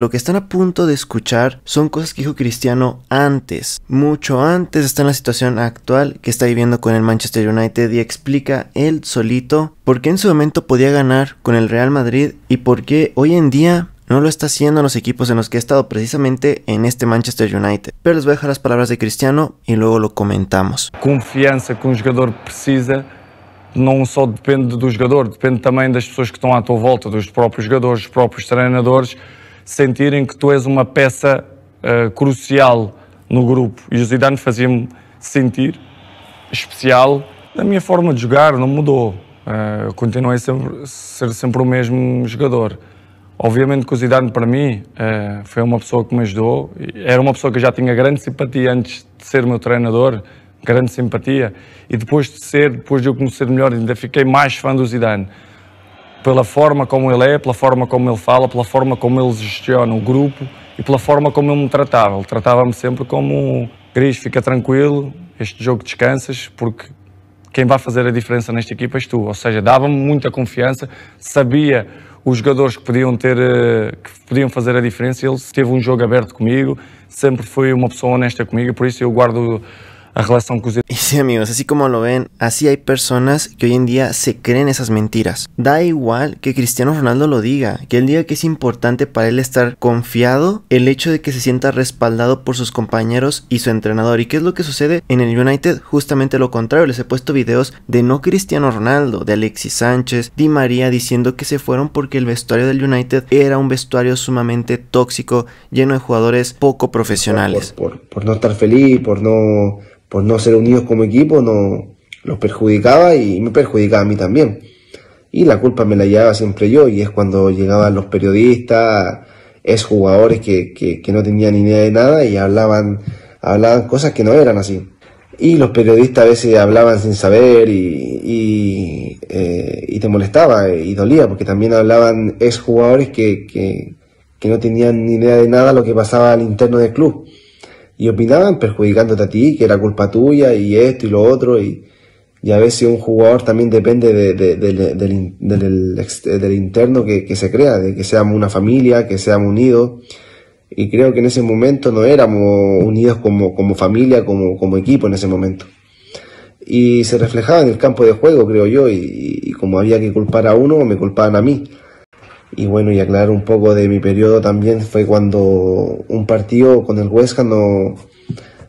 Lo que están a punto de escuchar son cosas que dijo Cristiano antes, mucho antes está en la situación actual que está viviendo con el Manchester United y explica él solito por qué en su momento podía ganar con el Real Madrid y por qué hoy en día no lo está haciendo en los equipos en los que ha estado precisamente en este Manchester United. Pero les voy a dejar las palabras de Cristiano y luego lo comentamos. Confianza que un um jugador precisa no solo depende del jugador depende también de las personas que están a tu volta, propios jugadores, de los propios entrenadores sentirem que tu és uma peça uh, crucial no grupo. E o Zidane fazia-me sentir especial. A minha forma de jogar não mudou. Uh, continuei a ser sempre o mesmo jogador. Obviamente que o Zidane, para mim, uh, foi uma pessoa que me ajudou. Era uma pessoa que eu já tinha grande simpatia antes de ser meu treinador, grande simpatia. E depois de ser, depois de eu conhecer melhor, ainda fiquei mais fã do Zidane pela forma como ele é, pela forma como ele fala, pela forma como ele gestiona o grupo e pela forma como ele me tratava. Ele tratava-me sempre como Cris, fica tranquilo, este jogo descansas, porque quem vai fazer a diferença nesta equipa és tu. Ou seja, dava-me muita confiança, sabia os jogadores que podiam ter, eh, que podiam fazer a diferença. Ele teve um jogo aberto comigo, sempre foi uma pessoa honesta comigo, por isso eu guardo Y sí, amigos, así como lo ven, así hay personas que hoy en día se creen esas mentiras. Da igual que Cristiano Ronaldo lo diga, que él diga que es importante para él estar confiado, el hecho de que se sienta respaldado por sus compañeros y su entrenador. ¿Y qué es lo que sucede en el United? Justamente lo contrario, les he puesto videos de no Cristiano Ronaldo, de Alexis Sánchez, Di María diciendo que se fueron porque el vestuario del United era un vestuario sumamente tóxico, lleno de jugadores poco profesionales. Por, por, por no estar feliz, por no por no ser unidos como equipo, no los perjudicaba y me perjudicaba a mí también. Y la culpa me la llevaba siempre yo, y es cuando llegaban los periodistas, es jugadores que, que, no tenían ni idea de nada y hablaban, hablaban cosas que no eran así. Y los periodistas a veces hablaban sin saber y, eh, te molestaba y dolía, porque también hablaban exjugadores que, que, que no tenían ni idea de nada lo que pasaba al interno del club y opinaban perjudicándote a ti, que era culpa tuya y esto y lo otro. Y, y a veces un jugador también depende del, interno que, se crea, de que seamos una familia, que seamos unidos. Y creo que en ese momento no éramos unidos como, familia, como, como equipo en ese momento. Y se reflejaba en el campo de juego, creo yo, y, y como había que culpar a uno, me culpaban a mí. Y bueno, y aclarar un poco de mi periodo también fue cuando un partido con el Huesca no,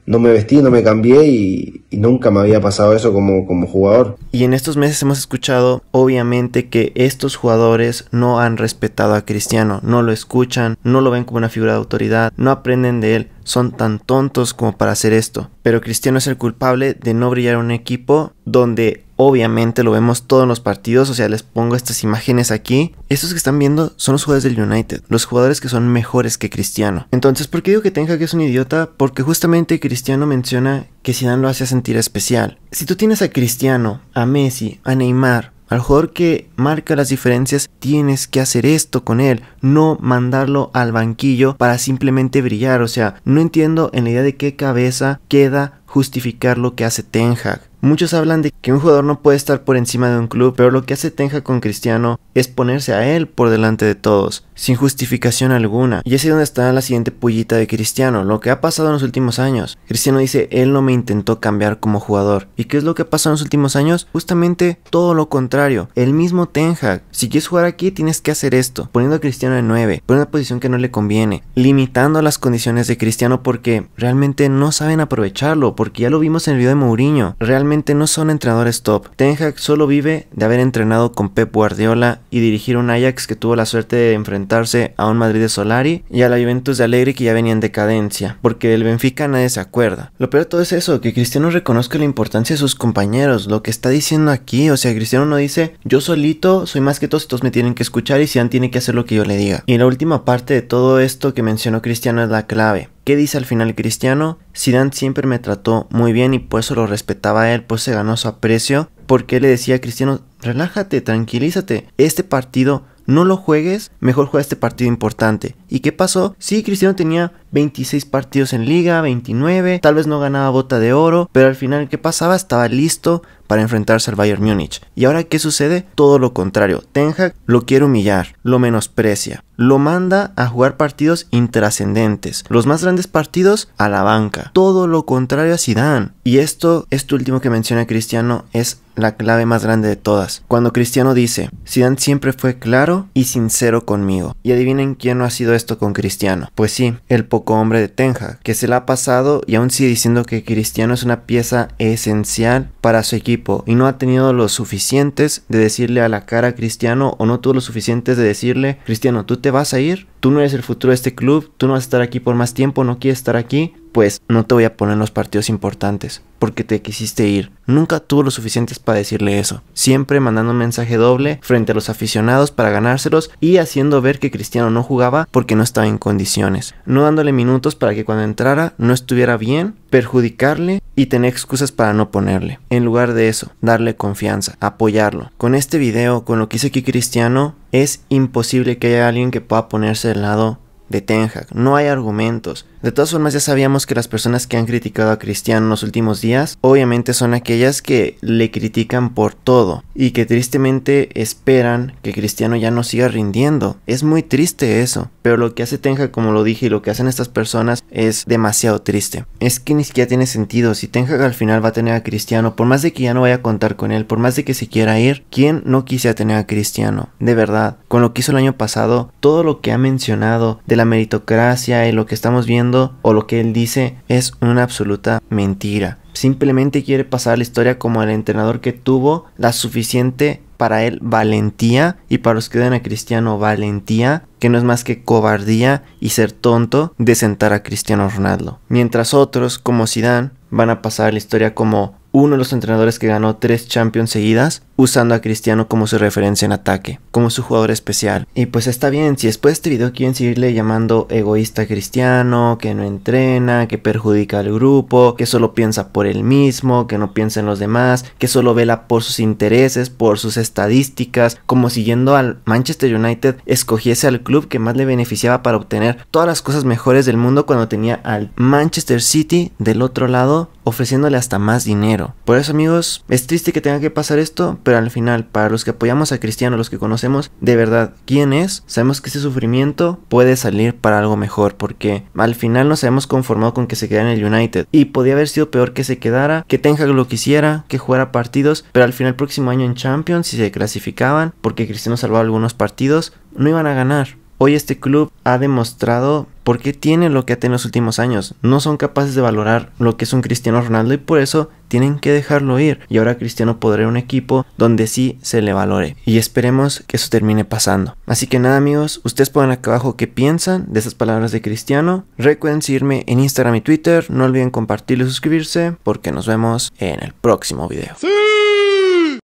no me vestí, no me cambié y, y nunca me había pasado eso como, como jugador. Y en estos meses hemos escuchado, obviamente, que estos jugadores no han respetado a Cristiano, no lo escuchan, no lo ven como una figura de autoridad, no aprenden de él, son tan tontos como para hacer esto. Pero Cristiano es el culpable de no brillar un equipo donde obviamente lo vemos todos en los partidos, o sea, les pongo estas imágenes aquí. Estos que están viendo son los jugadores del United, los jugadores que son mejores que Cristiano. Entonces, ¿por qué digo que Tenja que es un idiota? Porque justamente Cristiano menciona que Zidane lo hace sentir especial. Si tú tienes a Cristiano, a Messi, a Neymar, al jugador que marca las diferencias, tienes que hacer esto con él, no mandarlo al banquillo para simplemente brillar. O sea, no entiendo en la idea de qué cabeza queda justificar lo que hace Ten Hag. Muchos hablan de que un jugador no puede estar por encima de un club, pero lo que hace Tenja con Cristiano es ponerse a él por delante de todos, sin justificación alguna. Y es donde está la siguiente pullita de Cristiano, lo que ha pasado en los últimos años. Cristiano dice, él no me intentó cambiar como jugador. ¿Y qué es lo que ha pasado en los últimos años? Justamente todo lo contrario. El mismo Tenja, si quieres jugar aquí tienes que hacer esto, poniendo a Cristiano en 9, por una posición que no le conviene, limitando las condiciones de Cristiano porque realmente no saben aprovecharlo, porque ya lo vimos en el video de Mourinho. Realmente no son entrenadores top. Ten Hag solo vive de haber entrenado con Pep Guardiola y dirigir un Ajax que tuvo la suerte de enfrentarse a un Madrid de Solari y a la Juventus de Alegre que ya venía en decadencia, porque el Benfica nadie se acuerda. Lo peor de todo es eso, que Cristiano reconozca la importancia de sus compañeros, lo que está diciendo aquí, o sea, Cristiano no dice, yo solito soy más que todos, todos me tienen que escuchar y Sian tiene que hacer lo que yo le diga. Y la última parte de todo esto que mencionó Cristiano es la clave. ¿Qué dice al final Cristiano? Zidane siempre me trató muy bien y por eso lo respetaba a él, pues se ganó su aprecio. Porque le decía a Cristiano, relájate, tranquilízate. Este partido no lo juegues, mejor juega este partido importante. ¿Y qué pasó? Sí, Cristiano tenía 26 partidos en liga, 29, tal vez no ganaba bota de oro, pero al final, ¿qué pasaba? Estaba listo, para enfrentarse al Bayern Múnich. ¿Y ahora qué sucede? Todo lo contrario. Ten lo quiere humillar, lo menosprecia, lo manda a jugar partidos intrascendentes, los más grandes partidos a la banca. Todo lo contrario a Zidane. Y esto, esto último que menciona Cristiano es la clave más grande de todas. Cuando Cristiano dice, Zidane siempre fue claro y sincero conmigo. Y adivinen quién no ha sido esto con Cristiano. Pues sí, el poco hombre de Tenja, que se la ha pasado y aún sigue diciendo que Cristiano es una pieza esencial para su equipo y no ha tenido los suficientes de decirle a la cara a Cristiano o no tuvo los suficientes de decirle, Cristiano, tú te vas a ir tú no eres el futuro de este club, tú no vas a estar aquí por más tiempo, no quieres estar aquí, pues no te voy a poner en los partidos importantes, porque te quisiste ir. Nunca tuvo lo suficientes para decirle eso, siempre mandando un mensaje doble frente a los aficionados para ganárselos y haciendo ver que Cristiano no jugaba porque no estaba en condiciones, no dándole minutos para que cuando entrara no estuviera bien, perjudicarle y tener excusas para no ponerle. En lugar de eso, darle confianza, apoyarlo. Con este video, con lo que hice aquí Cristiano, es imposible que haya alguien que pueda ponerse de lado de Ten No hay argumentos. De todas formas, ya sabíamos que las personas que han criticado a Cristiano en los últimos días, obviamente son aquellas que le critican por todo y que tristemente esperan que Cristiano ya no siga rindiendo. Es muy triste eso, pero lo que hace Tenja, como lo dije, y lo que hacen estas personas es demasiado triste. Es que ni siquiera tiene sentido. Si Tenja al final va a tener a Cristiano, por más de que ya no vaya a contar con él, por más de que se quiera ir, ¿quién no quisiera tener a Cristiano? De verdad, con lo que hizo el año pasado, todo lo que ha mencionado de la meritocracia y lo que estamos viendo o lo que él dice es una absoluta mentira. Simplemente quiere pasar la historia como el entrenador que tuvo la suficiente para él valentía y para los que dan a Cristiano valentía, que no es más que cobardía y ser tonto de sentar a Cristiano Ronaldo. Mientras otros, como Sidán, van a pasar la historia como uno de los entrenadores que ganó tres Champions seguidas, usando a Cristiano como su referencia en ataque, como su jugador especial. Y pues está bien, si después de este video quieren seguirle llamando egoísta a Cristiano, que no entrena, que perjudica al grupo, que solo piensa por él mismo, que no piensa en los demás, que solo vela por sus intereses, por sus estadísticas, como siguiendo al Manchester United escogiese al club que más le beneficiaba para obtener todas las cosas mejores del mundo cuando tenía al Manchester City del otro lado ofreciéndole hasta más dinero. Por eso amigos, es triste que tenga que pasar esto, pero al final, para los que apoyamos a Cristiano, los que conocemos de verdad quién es, sabemos que ese sufrimiento puede salir para algo mejor, porque al final nos hemos conformado con que se quedara en el United. Y podía haber sido peor que se quedara, que tenga Hag lo quisiera, que jugara partidos, pero al final el próximo año en Champions, si se clasificaban, porque Cristiano salvaba algunos partidos, no iban a ganar. Hoy este club ha demostrado por qué tiene lo que ha tenido en los últimos años. No son capaces de valorar lo que es un Cristiano Ronaldo y por eso tienen que dejarlo ir. Y ahora Cristiano podrá ir a un equipo donde sí se le valore. Y esperemos que eso termine pasando. Así que nada amigos, ustedes pongan acá abajo qué piensan de esas palabras de Cristiano. Recuerden seguirme en Instagram y Twitter. No olviden compartir y suscribirse porque nos vemos en el próximo video.